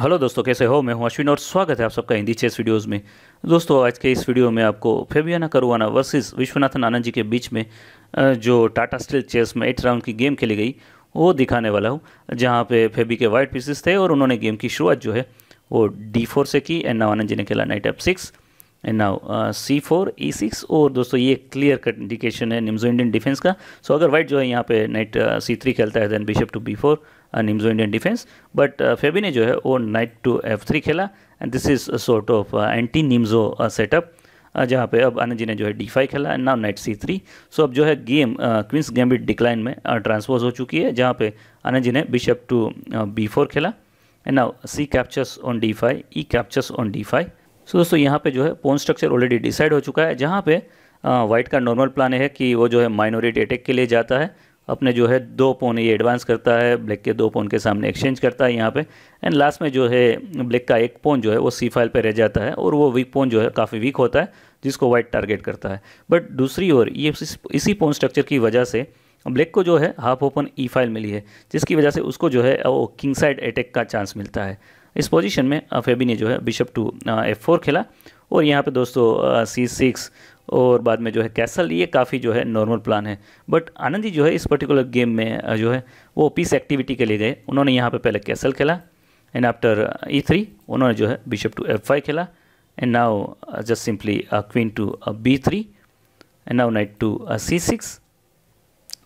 hello दोस्तों कैसे हो मैं हूं अश्विन और स्वागत है आप सबका हिंदी चेस वीडियोस में दोस्तों आज के इस वीडियो में आपको फेबियाना करुआना वर्सेस विश्वनाथन आनंद जी के बीच में जो टाटा स्टील चेस में एट राउंड की गेम खेली गई वो दिखाने वाला हूँ जहाँ पे फेबी के वाइट पीसेस थे और उन्होंने गेम की शुरुआत जो है वो डी फोर से की एंड नाव आनंद जी ने खेला knight f six and now c four e six और दोस्तों ये क्लियर कट इंडिकेशन है निम्जो इंडियन डिफेंस का सो अगर वाइट जो है यहाँ पे नाइट सी थ्री खेलता है then bishop to b four Nimzo Indian defence but Fabi ने जो है वो नाइट टू एफ थ्री खेला and this is sort of anti Nimzo setup जहाँ पे अब आनंद जी ने जो है डी फाइव खेला है now knight c three so अब जो है गेम गेम गैम्बिट डिक्लाइन में ट्रांसफोज हो चुकी है जहाँ पे आनंद जी ने बिशप टू बी फोर खेला and now c captures on d five e captures on d five so दोस्तों यहाँ पे जो है पोन स्ट्रक्चर ऑलरेडी डिसाइड हो चुका है जहाँ पे वाइट uh, का नॉर्मल प्लान है कि वो जो है माइनॉरिटी अटैक के लिए जाता है अपने जो है दो पोन ये एडवांस करता है ब्लैक के दो पोन के सामने एक्सचेंज करता है यहाँ पे एंड लास्ट में जो है ब्लैक का एक पोन जो है वो सी फाइल पे रह जाता है और वो वीक पोन जो है काफ़ी वीक होता है जिसको वाइट टारगेट करता है बट दूसरी ओर ये इसी पोन स्ट्रक्चर की वजह से ब्लैक को जो है हाफ ओपन ई फाइल मिली है जिसकी वजह से उसको जो है वो किंग साइड अटैक का चांस मिलता है इस पोजिशन में फेबी ने जो है बिशप टू एफ फोर खेला और यहाँ पर दोस्तों सी सिक्स और बाद में जो है कैसल ये काफ़ी जो है नॉर्मल प्लान है बट आनंद जी जो है इस पर्टिकुलर गेम में जो है वो पीस एक्टिविटी के लिए गए उन्होंने यहाँ पे पहले कैसल खेला एंड आफ्टर ई थ्री उन्होंने जो है बिशप टू एफ फाइव खेला and now just simply queen to b three and now knight to c six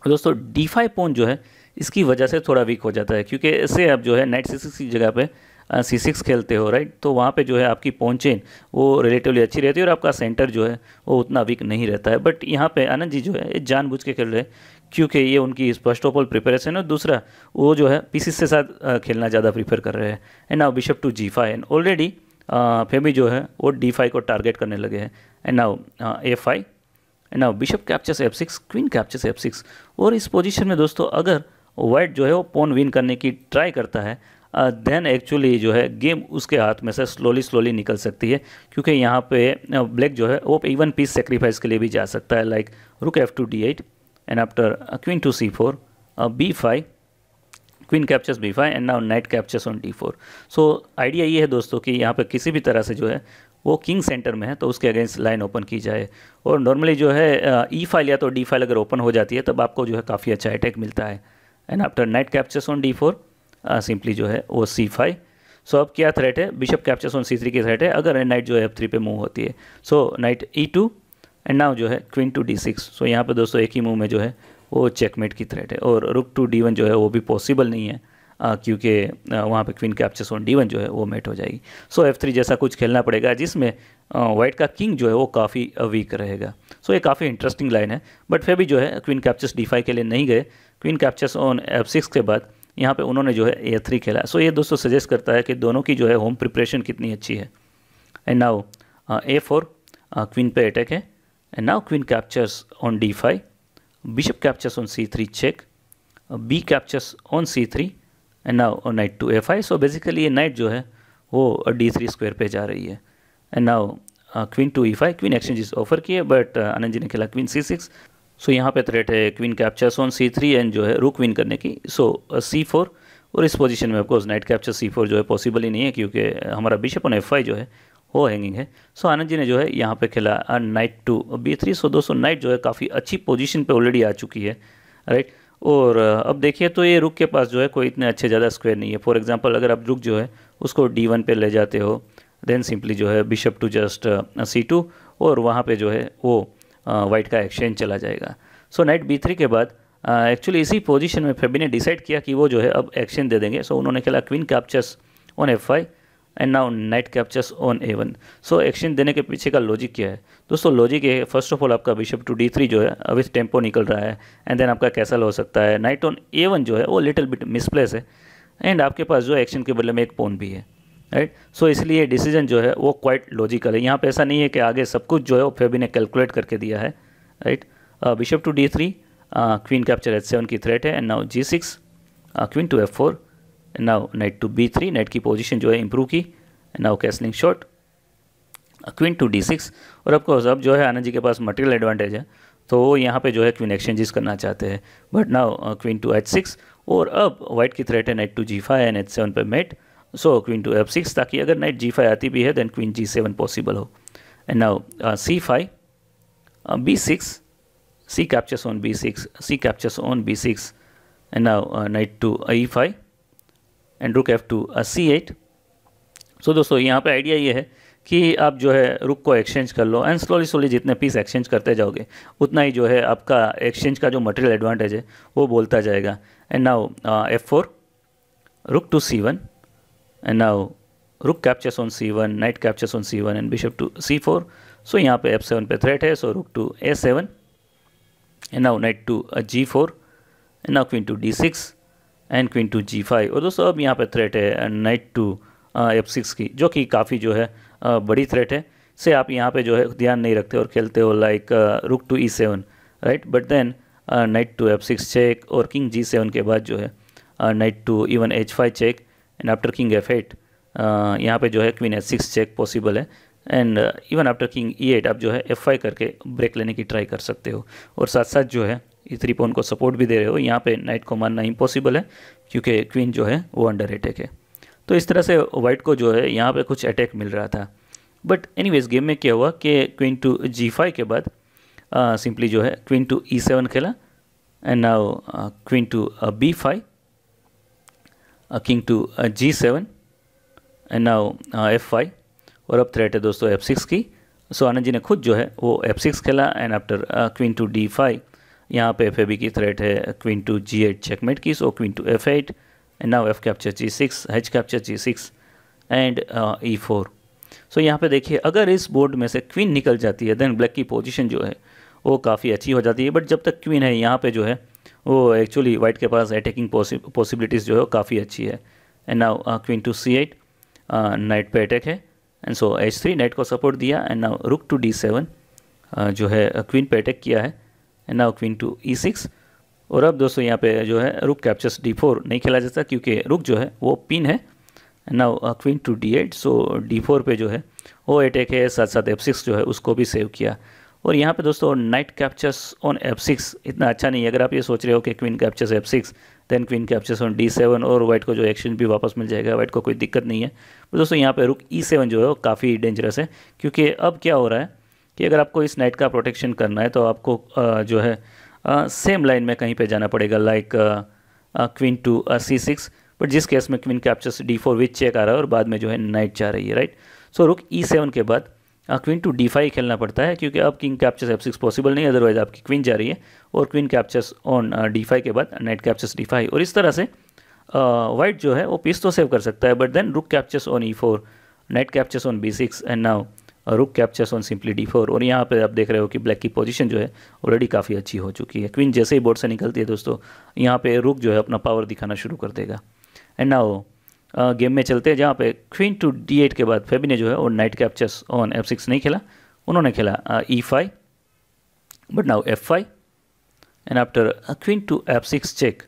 दोस्तों डी फाइव पोन जो है इसकी वजह से थोड़ा वीक हो जाता है क्योंकि इससे आप जो है नाइट सी की जगह पर सी सिक्स खेलते हो राइट तो वहाँ पे जो है आपकी पहुँचें वो रिलेटिवली अच्छी रहती है और आपका सेंटर जो है वो उतना वीक नहीं रहता है बट यहाँ पे आनंद जी जो है ये जानबूझ के खेल रहे हैं क्योंकि ये उनकी फर्स्ट ऑफ ऑल प्रिपरेशन है दूसरा वो जो है पीसीस के साथ खेलना ज़्यादा प्रीफर कर रहे हैं and now bishop to g five and already Fabi जो है वो डी फाइव को टारगेट करने लगे हैं and now a five and now bishop captures f six queen captures f six और इस पोजिशन में दोस्तों अगर वाइट जो है वो पोन विन करने की ट्राई करता है देन एक्चुअली जो है गेम उसके हाथ में से स्लोली स्लोली निकल सकती है क्योंकि यहाँ पे ब्लैक जो है वो इवन पीस सेक्रीफाइस के लिए भी जा सकता है like rook f to d eight and after queen to c four b five queen captures b five and now knight captures on d four so idea ये है दोस्तों कि यहाँ पर किसी भी तरह से जो है वो किंग सेंटर में है तो उसके अगेंस्ट लाइन ओपन की जाए और नॉर्मली जो है ई फाइल e या तो डी फाइल अगर ओपन हो जाती है तब आपको जो है काफ़ी अच्छा अटैक मिलता है and after knight captures on d four simply जो है वो सी फाइव सो अब क्या थ्रेट है bishop captures on c three की थ्रेट है अगर नाइट जो है एफ थ्री पे मूव होती है so knight e two and now जो है queen to d six so यहाँ पे दोस्तों एक ही मूव में जो है वो चेकमेट की थ्रेट है और रुक टू डी वन जो है वो भी पॉसिबल नहीं है uh, क्योंकि uh, वहाँ पे queen captures on d one जो है वो मेट हो जाएगी सो एफ थ्री जैसा कुछ खेलना पड़ेगा जिसमें वाइट uh, का किंग जो है वो काफ़ी वीक रहेगा सो so, ये काफ़ी इंटरेस्टिंग लाइन है बट फिर भी जो है क्वीन कैप्चर्स डी फाइव के लिए नहीं गए queen captures on f six के बाद यहाँ पे उन्होंने जो है ए थ्री खेला सो so, ये दोस्तों सजेस्ट करता है कि दोनों की जो है होम प्रिपरेशन कितनी अच्छी है and now a four queen पे अटैक है and now queen captures on d five bishop captures on c three check b captures on c three and now knight to a five so basically ये knight जो है वो D three square पर जा रही है and now queen to e five queen exchange offer किए but Anand uh, ji ने खेला क्वीन सी सिक्स सो यहाँ पे थ्रेट है queen capture on c three and जो है रुक विन करने की सो सी फोर और इस पोजीशन में of course knight capture c four जो है पॉसिबल ही नहीं है क्योंकि uh, हमारा बिशप ऑन एफ जो है वो हैंगिंग है सो आनंद जी ने जो है यहाँ पे खेला knight to b three so दो नाइट जो है काफ़ी अच्छी पोजिशन पर ऑलरेडी आ चुकी है राइट और uh, अब देखिए तो ये रुक के पास जो है कोई इतने अच्छे ज़्यादा स्क्वायर नहीं है फॉर एग्जांपल अगर आप रुक जो है उसको डी वन पर ले जाते हो देन सिंपली जो है bishop to just c two और वहाँ पर जो है वो वाइट का एक्सचेंज चला जाएगा सो नाइट बी थ्री के बाद एक्चुअली इसी पोजीशन में फेबी ने डिसाइड किया कि वो जो है अब एक्सचेंज दे देंगे सो so, उन्होंने खेला queen captures on f five and now knight captures on a one so exchange देने के पीछे का लॉजिक क्या है दोस्तों लॉजिक ये है फर्स्ट ऑफ ऑल आपका बिशप टू डी थ्री जो है अभी टेम्पो निकल रहा है एंड देन आपका कैसल हो सकता है नाइट ऑन ए वन जो है वो लिटिल बिट मिसप्लेस है एंड आपके पास जो एक्शन के बदले में एक पोन भी है राइट सो इसलिए डिसीजन जो है वो क्वाइट लॉजिकल है यहाँ पे ऐसा नहीं है कि आगे सब कुछ जो है वो फेबी ने कैलकुलेट करके दिया है right bishop to d three queen capture h seven की थ्रेट है and now g six queen to f four and now knight to b three knight की पोजिशन जो है इम्प्रूव की and now castling short queen to d six और of course अब जो है आनंद जी के पास मटेरियल एडवांटेज है तो वो यहाँ पे जो है क्वीन एक्सचेंजेस करना चाहते हैं but now queen to h six और अब वाइट की थ्रेट है knight to g five and h seven पर mate so queen to f six ताकि अगर नाइट जी फाइव आती भी है then queen g seven possible हो and now captures on b six c captures on b six and now knight to e five and rook f to c eight so दोस्तों यहाँ पर idea ये है कि आप जो है रुक को एक्सचेंज कर लो एंड स्लोली स्लोली जितने पीस एक्सचेंज करते जाओगे उतना ही जो है आपका एक्सचेंज का जो मटेरियल एडवांटेज है वो बोलता जाएगा and now f four rook to c one and now rook captures on c1 knight captures on c1 and bishop to c4 so यहाँ पे f7 पे threat है so rook to a7 and now knight to uh, g4 and now queen to d6 and queen to g5 और दोस्तों अब यहाँ पे threat है knight to uh, f6 की जो कि काफ़ी जो है uh, बड़ी threat है से आप यहाँ पे जो है ध्यान नहीं रखते और खेलते हो like rook to e seven right but then knight to f six check और किंग जी सेवन के बाद जो है knight to even h five check and after king f eight यहाँ पे जो है queen h six check possible है and even after king e eight आप जो है एफ फाइव करके ब्रेक लेने की ट्राई कर सकते हो और साथ साथ जो है ई थ्री पोन को सपोर्ट भी दे रहे हो यहाँ पे नाइट को मारना इम्पॉसिबल है क्योंकि क्वीन जो है वो अंडर अटैक है तो इस तरह से वाइट को जो है यहाँ पे कुछ अटैक मिल रहा था बट वेज गेम में क्या हुआ कि क्वीन टू जी फाइव के बाद सिंपली uh, जो है क्वीन टू ई सेवन खेला and now queen to b five king to g seven and now f five और अब थ्रेट है दोस्तों एफ सिक्स की सो so, आनंद जी ने खुद जो है वो एफ सिक्स खेला and after queen to d five यहाँ पे एफ की थ्रेट है queen to g eight checkmate की so queen to f eight and now f capture g six h capture g six and e four so यहाँ पे देखिए अगर इस बोर्ड में से क्वीन निकल जाती है देन ब्लैक की पोजीशन जो है वो काफ़ी अच्छी हो जाती है बट जब तक क्वीन है यहाँ पे जो है वो एक्चुअली वाइट के पास अटैकिंग पॉसिबिलिटीज़ जो है काफ़ी अच्छी है and now queen to c eight knight पे अटैक है and so h three knight को सपोर्ट दिया and now rook to d seven जो है क्वीन uh, पे अटैक किया है and now queen to e six और अब दोस्तों यहाँ पे जो है रुक कैप्चर्स डी फोर नहीं खेला जाता क्योंकि रुक जो है वो पिन है now queen to d eight so d four पे जो है वो अटैक है साथ साथ एफ सिक्स जो है उसको भी सेव किया और यहाँ पे दोस्तों knight captures on f six इतना अच्छा नहीं है अगर आप ये सोच रहे हो कि queen captures f six then queen captures on d seven और वाइट को जो एक्शन भी वापस मिल जाएगा वाइट को कोई दिक्कत नहीं है तो दोस्तों यहाँ पे रुक ई e सेवन जो है वो काफ़ी डेंजरस है क्योंकि अब क्या हो रहा है कि अगर आपको इस नाइट का प्रोटेक्शन करना है तो आपको जो है सेम लाइन में कहीं पर जाना पड़ेगा like queen to c six but जिस केस में queen captures d four which check आ रहा है और बाद में जो है नाइट जा रही है राइट सो रुक ई e सेवन के बाद क्वीन टू डी फाइव खेलना पड़ता है क्योंकि अब king captures f six possible नहीं अदरवाइज आपकी क्वीन जा रही है और queen captures on d five के बाद नाइट कैप्चर्स डी फाइव और इस तरह से वाइट uh, जो है वो पीस तो सेव कर सकता है but then rook captures on e four knight captures on b six and now rook captures on simply d four और यहाँ पे आप देख रहे हो कि ब्लैक की पोजीशन जो है ऑलरेडी काफ़ी अच्छी हो चुकी है क्वीन जैसे ही बोर्ड से निकलती है दोस्तों यहाँ पे रुक जो है अपना पावर दिखाना शुरू कर देगा एंड नाउ गेम में चलते हैं जहाँ पे क्वीन टू डी एट के बाद फेबी ने जो है वो knight captures on f six नहीं खेला उन्होंने खेला e five but now f five and after queen to f six check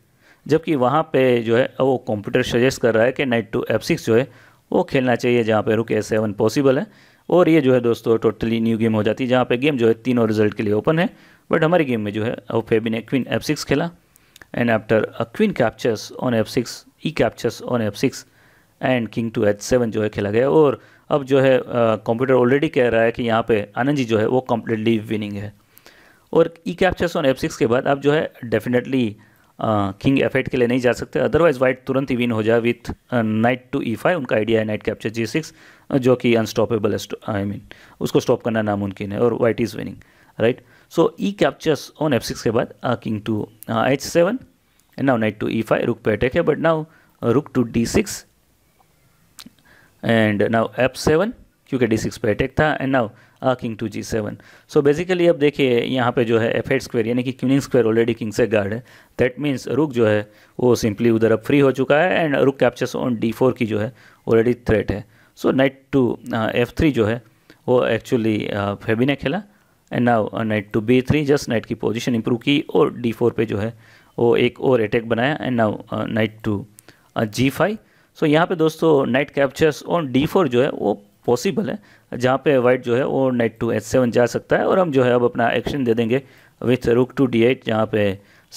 जबकि वहाँ पे जो है वो कंप्यूटर सजेस्ट कर रहा है कि नाइट टू एफ सिक्स जो है वो खेलना चाहिए जहाँ पे रुके सेवन पॉसिबल है और ये जो है दोस्तों टोटली न्यू गेम हो जाती है जहाँ पर गेम जो है तीनों रिजल्ट के लिए ओपन है बट हमारी गेम में जो है वो फेबी ने क्वीन एफ सिक्स खेला and after queen captures on f six e captures on f six and king to h seven जो है खेला गया और अब जो है कंप्यूटर ऑलरेडी कह रहा है कि यहाँ पे आनंद जी जो है वो कम्प्लीटली विनिंग है और e captures on f six के बाद आप जो है डेफिनेटली किंग एफ एट के लिए नहीं जा सकते अदरवाइज वाइट तुरंत ही विन हो जाए with knight to e five उनका आइडिया है नाइट कैप्चर जी सिक्स जो कि अनस्टॉपेबल है आई मीन उसको स्टॉप करना नामुमकिन है और white is winning right so e captures on f six के बाद king to h seven and now knight to e five rook पे अटैक है but now rook to d six and now f seven क्योंकि d six पे attack था and now uh king to g seven so basically अब देखिए यहाँ पे जो है एफ एड स्क्वेयर यानी कि क्यूनिंग स्क्वेयर ऑलरेडी किंग से गार्ड है दैट मीन्स रुक जो है वो सिंपली उधर अब फ्री हो चुका है एंड रुक कैप्चर्स ऑन डी फोर की जो है ऑलरेडी थ्रेट है so knight to f three जो है वो एक्चुअली फेबी uh, ने खेला and now knight to b three just knight की पोजिशन इंप्रूव की और डी फोर पर जो है वो एक और अटैक बनाया and now knight to g five so यहाँ पे दोस्तों नाइट कैप्चर्स और डी फोर जो है वो पॉसिबल है जहाँ पे वाइट जो है वो नाइट टू एच सेवन जा सकता है और हम जो है अब अपना एक्शन दे देंगे विथ रुक टू डी एट जहाँ पे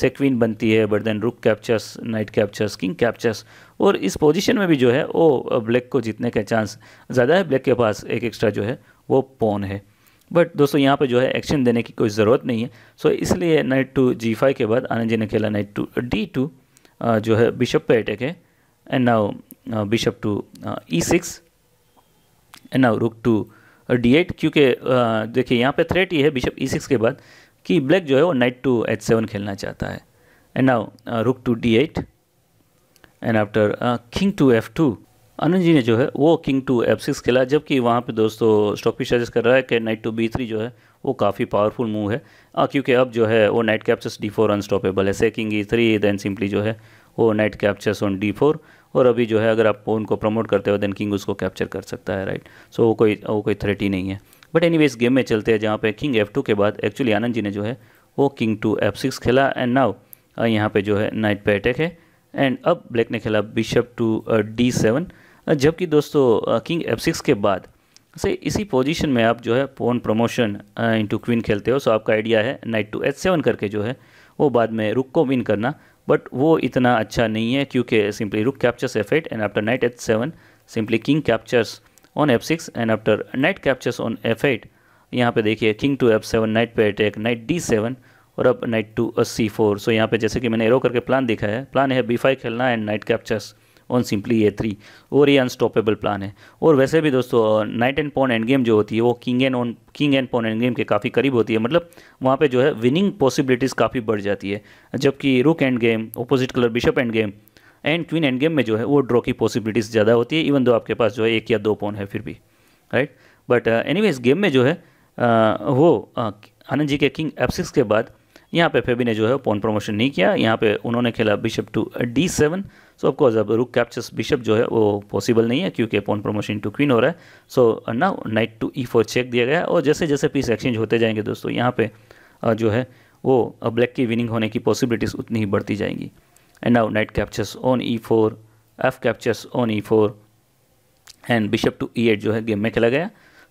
से बनती है but then rook captures knight captures king captures और इस पोजीशन में भी जो है वो ब्लैक को जीतने का चांस ज़्यादा है ब्लैक के पास एक एक्स्ट्रा जो है वो पोन है बट दोस्तों यहाँ पे जो है एक्शन देने की कोई ज़रूरत नहीं है सो इसलिए नाइट टू जी फाइव के बाद आनंद जी ने खेला नाइट टू डी टू जो है बिशप पे अटैक है and now Uh, bishop to e6 and now rook to d क्योंकि uh, देखिए यहाँ पे थ्रेट ये है बिशप ई सिक्स के बाद कि ब्लैक जो है वो नाइट टू एच सेवन खेलना चाहता है and now rook to d eight and after king to f two Anand ji ने जो है वो किंग टू एफ सिक्स खेला जबकि वहाँ पे दोस्तों स्टॉक भी सजेस्ट कर रहा है कि नाइट टू बी थ्री जो है वो काफ़ी पावरफुल मूव है uh, क्योंकि अब जो है वो knight captures d four unstoppable है से king e three then simply जो है वो knight captures on d four और अभी जो है अगर आप उनको प्रमोट करते हो देन किंग उसको कैप्चर कर सकता है राइट सो वो कोई वो कोई थ्रेट ही नहीं है बट एनी इस गेम में चलते हैं जहाँ पे किंग एफ टू के बाद एक्चुअली आनंद जी ने जो है वो किंग टू एफ सिक्स खेला एंड नाउ यहाँ पे जो है नाइट पे अटैक है एंड अब ब्लैक ने खेला बिशप टू डी सेवन जबकि दोस्तों किंग एफ सिक्स के बाद से इसी पोजीशन में आप जो है पोन प्रमोशन इंटू क्वीन खेलते हो सो आपका आइडिया है नाइट टू एच सेवन करके जो है वो बाद में रुक को विन करना बट वो इतना अच्छा नहीं है क्योंकि simply rook captures f eight and after knight h seven simply king captures on f six and after knight captures on f eight यहाँ पर देखिए king to f seven knight पे अटैक नाइट डी सेवन और अब knight to c four so यहाँ पे जैसे कि मैंने एरो करके प्लान दिखा है प्लान है बी फाइव खेलना and knight captures on simply a three और ये अनस्टॉपेबल प्लान है और वैसे भी दोस्तों knight and pawn end game जो होती है वो king and on king and pawn end game के काफ़ी करीब होती है मतलब वहाँ पे जो है विनिंग पॉसिबिलिटीज़ काफ़ी बढ़ जाती है जबकि rook end game opposite colour bishop end game and queen end game में जो है वो ड्रॉ की पॉसिबिलिटीज़ ज़्यादा होती है इवन दो आपके पास जो है एक या दो पॉन है फिर भी राइट बट एनी इस गेम में जो है uh, वो आनंद जी के किंग एफ के बाद यहाँ पे फेबी ने जो है पॉन प्रमोशन नहीं किया यहाँ पे उन्होंने खेला bishop to d seven so of course अब रुक कैप्चर्स बिशप जो है वो पॉसिबल नहीं है क्योंकि पॉन प्रमोशन टू क्वीन हो रहा है सो ना knight to e four check दिया गया है और जैसे जैसे पीस एक्सचेंज होते जाएंगे दोस्तों यहाँ पे जो है वो ब्लैक की विनिंग होने की पॉसिबिलिटीज़ उतनी ही बढ़ती जाएंगी and now knight captures on e four f captures on e four and bishop to e eight जो है गेम में खेला गया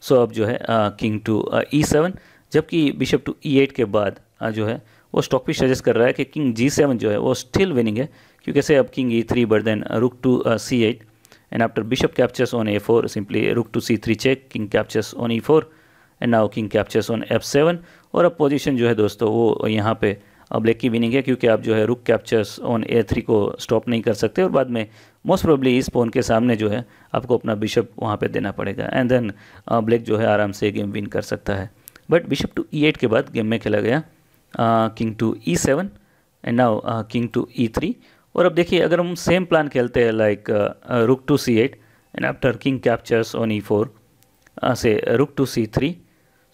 सो अब जो है किंग टू ई सेवन जबकि बिशप टू ई एट के बाद जो है वो स्टॉक भी सजेस्ट कर रहा है कि किंग जी सेवन जो है वो स्टिल विनिंग है You can say up king e3 but then uh, rook to uh, c8 and after bishop captures on a4 simply rook to c3 check king captures on e4 and now king captures on f seven और अब position जो है दोस्तों वो यहाँ पे black की winning है क्योंकि आप जो है rook captures on a three को स्टॉप नहीं कर सकते और बाद में मोस्ट प्रोबली इस पोन के सामने जो है आपको अपना बिशप वहाँ पे देना पड़ेगा एंड देन ब्लैक जो है आराम से गेम विन कर सकता है but bishop to e eight के बाद गेम में खेला गया king to e seven and now king to e three और अब देखिए अगर हम सेम प्लान खेलते हैं like rook to c eight and after king captures on e four से rook to C three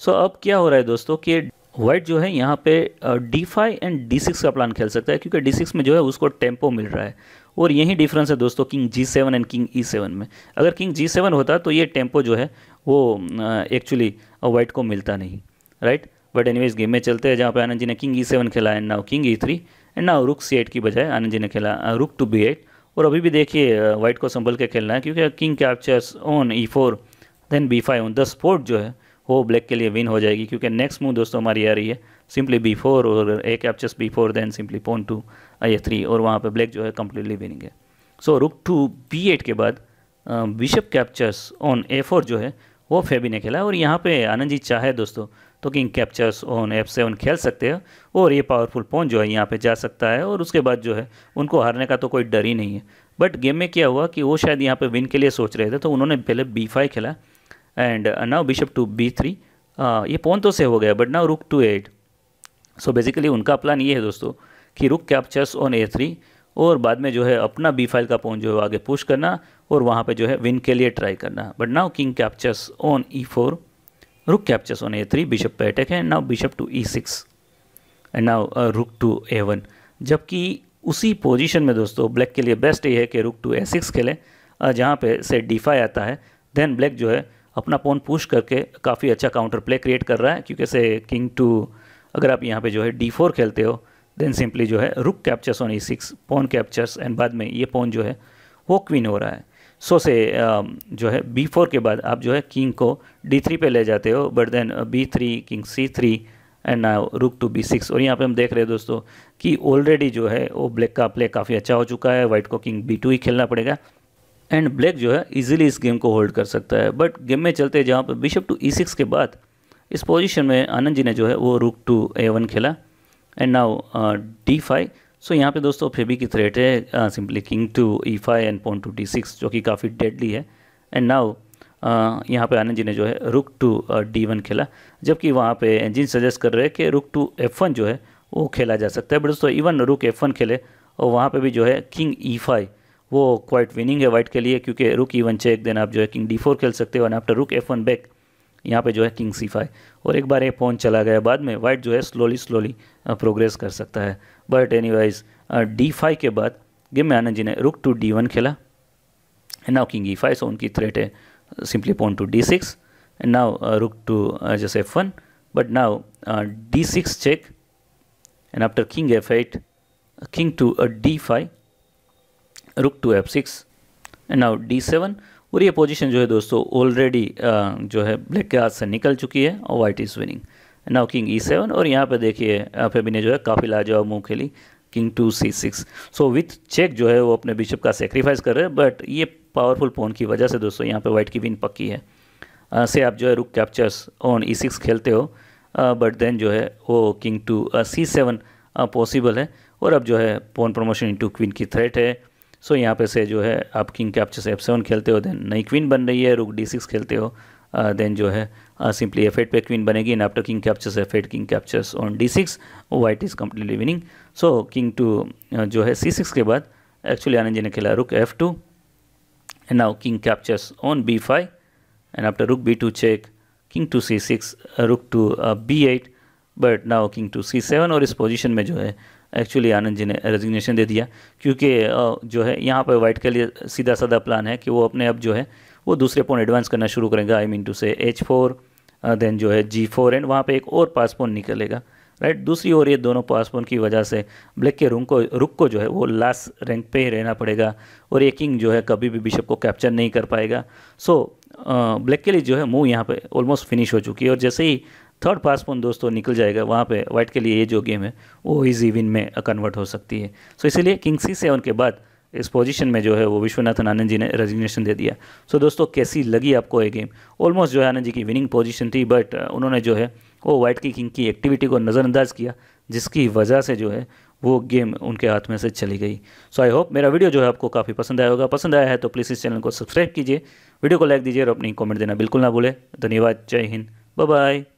so अब क्या हो रहा है दोस्तों कि वाइट जो है यहाँ पे d five and d six का प्लान खेल सकता है क्योंकि डी सिक्स में जो है उसको टेम्पो मिल रहा है और यही डिफरेंस है दोस्तों king g seven and king e seven में अगर किंग जी सेवन होता तो ये टेम्पो जो है वो एक्चुअली uh, वाइट uh, को मिलता नहीं राइट बट एनी गेम में चलते हैं जहाँ पे आनंद जी ने किंग ई सेवन खेला and now king e three and now rook c eight की बजाय आनंद जी ने खेला रुक टू बी एट और अभी भी देखिए वाइट को संभल के खेलना है क्योंकि king captures on e four then b five on the sport जो है वो ब्लैक के लिए विन हो जाएगी क्योंकि नेक्स्ट मूव दोस्तों हमारी आ रही है सिंपली बी फोर और a captures b four then simply pawn to a three और वहाँ पर ब्लैक जो है कम्प्लीटली विनिंग है सो रुक टू बी एट के बाद bishop captures on a four जो है वो फेबी ने खेला और यहाँ पे आनंद जी चाहे दोस्तों तो king captures on f seven खेल सकते हो और ये पावरफुल पोन जो है यहाँ पे जा सकता है और उसके बाद जो है उनको हारने का तो कोई डर ही नहीं है बट गेम में क्या हुआ कि वो शायद यहाँ पे विन के लिए सोच रहे थे तो उन्होंने पहले बी फाइव खेला and now bishop to b three ये पोन तो से हो गया but now rook to eight so basically उनका प्लान ये है दोस्तों कि रुक कैप्चर्स ऑन ए थ्री और बाद में जो है अपना बी फाइल का पोन जो है आगे पुश करना और वहाँ पर जो है विन के लिए ट्राई करना but now king captures on e four rook captures on a3 bishop to है and now bishop to e6 and now uh, rook to a1 जबकि उसी पोजीशन में दोस्तों ब्लैक के लिए बेस्ट ये है कि रुक टू ए सिक्स खेलें uh, जहाँ पे से डी फाइव आता है देन ब्लैक जो है अपना पोन पुश करके काफ़ी अच्छा काउंटर प्ले क्रिएट कर रहा है क्योंकि से किंग टू अगर आप यहाँ पे जो है डी फोर खेलते हो देन सिंपली जो है rook captures on e six pawn captures and बाद में ये पोन जो है वो क्वीन हो रहा है सो से जो है बी फोर के बाद आप जो है किंग को डी थ्री पर ले जाते हो but then b three king c three and rook to b six और यहाँ पे हम देख रहे हैं दोस्तों कि ऑलरेडी जो है वो ब्लैक का प्ले काफ़ी अच्छा हो चुका है वाइट को किंग बी टू ही खेलना पड़ेगा एंड ब्लैक जो है इजीली इस गेम को होल्ड कर सकता है बट गेम में चलते जहाँ पर बिशप टू ई सिक्स के बाद इस पोजीशन में आनंद जी ने जो है वो रुक टू ए वन खेला and now d five so यहाँ पे दोस्तों फेबी की थ्रेट है simply king to e five and point to d six जो कि काफ़ी डेडली है एंड नाउ uh, यहाँ पे आनंद जी ने जो है रुक टू डी वन खेला जबकि वहाँ पे इंजिन सजेस्ट कर रहे हैं कि रुक टू एफ वन जो है वो खेला जा सकता है बट दोस्तों इवन रुक एफ वन खेले और वहाँ पे भी जो है किंग ई फाइव वो क्वाइट विनिंग है वाइट के लिए क्योंकि रुक ई वन चेक देन आप जो है किंग डी फोर खेल सकते हो and after rook f one back यहाँ पे जो है किंग सी फाइव और एक बार ये पॉन चला गया बाद में वाइट जो है स्लोली स्लोली प्रोग्रेस कर सकता है but anyways d five के बाद गेम में आनंद जी ने रुक टू डी वन खेला and now king e five so उनकी थ्रेट है simply pawn to d six and now rook to जैसे f one but now d six check and after king f eight king to d five rook to f six and now d seven और ये position जो है दोस्तों already uh, जो है black के हाथ से निकल चुकी है और white is winning now king e seven और यहाँ पे देखिए यहाँ पे मैंने जो है काफ़ी लाजवाब मुँह खेली king to c six so with check जो है वो अपने बिशप का सेक्रीफाइस कर रहे हैं बट ये पावरफुल पोन की वजह से दोस्तों यहाँ पे वाइट की विन पक्की है आ, uh, से आप जो है rook captures on e six खेलते हो बट uh, देन जो है वो king to c seven possible है और अब जो है पोन प्रमोशन इंटू क्वीन की थ्रेट है सो so, यहाँ पे से जो है आप किंग कैप्चर्स एफ सेवन खेलते हो देन नई क्वीन बन रही है रुक डी सिक्स खेलते हो देन uh, जो है सिंपली एफ एट पे क्वीन बनेगी and after king captures f eight king captures on d six white is completely winning so king to जो है सी सिक्स के बाद एक्चुअली आनंद जी ने खेला rook f two and now king captures on b five and after rook b two check king to c six rook to b eight but now king to c seven और इस position में जो है actually आनंद जी ने resignation दे दिया क्योंकि uh, जो है यहाँ पर वाइट के लिए सीधा साधा प्लान है कि वो अपने अब जो है वो दूसरे पोन एडवांस करना शुरू करेंगे आई मीन टू से एच फोर देन जो है जी फोर एंड वहाँ पर एक और पास निकलेगा राइट दूसरी ओर ये दोनों पासपोन की वजह से ब्लैक के रुक को रुक को जो है वो लास्ट रैंक पे ही रहना पड़ेगा और ये किंग जो है कभी भी बिशप को कैप्चर नहीं कर पाएगा सो ब्लैक uh, के लिए जो है मूव यहाँ पे ऑलमोस्ट फिनिश हो चुकी है और जैसे ही थर्ड पासपोन दोस्तों निकल जाएगा वहाँ पे वाइट के लिए ये जो गेम है वो इजी विन में कन्वर्ट हो सकती है सो so, इसीलिए किंग सी सेवन के बाद इस पोजीशन में जो है वो विश्वनाथन आनंद जी ने रेजिग्नेशन दे दिया सो so, दोस्तों कैसी लगी आपको ये गेम ऑलमोस्ट जो है आनंद जी की विनिंग पोजीशन थी बट uh, उन्होंने जो है वो वाइट की किंग की एक्टिविटी को नज़रअंदाज किया जिसकी वजह से जो है वो गेम उनके हाथ में से चली गई सो आई होप मेरा वीडियो जो है आपको काफ़ी पसंद आया होगा पसंद आया है तो प्लीज़ इस चैनल को सब्सक्राइब कीजिए वीडियो को लाइक दीजिए और अपनी कॉमेंट देना बिल्कुल ना भूलें धन्यवाद जय हिंद बाय